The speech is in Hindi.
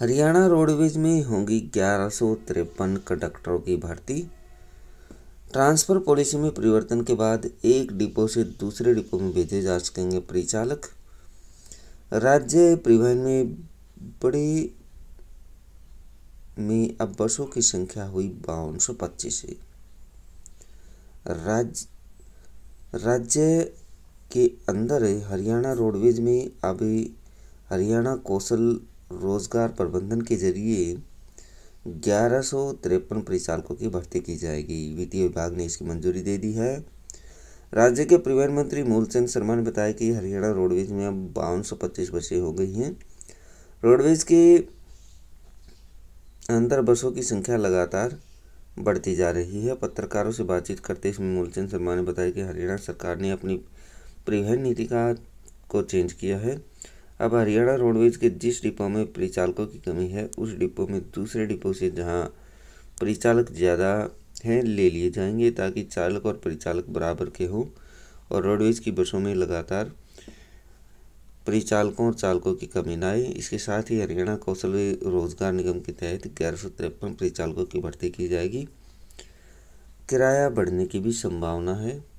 हरियाणा रोडवेज में होंगी ग्यारह सौ तिरपन कंडक्टरों की भर्ती ट्रांसफ़र पॉलिसी में परिवर्तन के बाद एक डिपो से दूसरे डिपो में भेजे जा सकेंगे परिचालक राज्य परिवहन में बड़े में अब बसों की संख्या हुई बावन सौ पच्चीस राज्य राज्य के अंदर हरियाणा रोडवेज में अभी हरियाणा कौशल रोजगार प्रबंधन के जरिए ग्यारह सौ तिरपन परिचालकों की भर्ती की जाएगी वित्तीय विभाग ने इसकी मंजूरी दे दी है राज्य के परिवहन मंत्री मूलचंद शर्मा ने बताया कि हरियाणा रोडवेज में अब बावन सौ पच्चीस बसें हो गई हैं रोडवेज के अंदर बसों की संख्या लगातार बढ़ती जा रही है पत्रकारों से बातचीत करते हुए मूलचंद शर्मा ने बताया कि हरियाणा सरकार ने अपनी परिवहन नीति का को चेंज किया है अब हरियाणा रोडवेज के जिस डिपो में परिचालकों की कमी है उस डिपो में दूसरे डिपो से जहाँ परिचालक ज़्यादा हैं ले लिए जाएंगे ताकि चालक और परिचालक बराबर के हों और रोडवेज की बसों में लगातार परिचालकों और चालकों की कमी ना आए इसके साथ ही हरियाणा कौशल रोजगार निगम के तहत ग्यारह सौ तिरपन परिचालकों की भर्ती की जाएगी किराया बढ़ने की भी संभावना है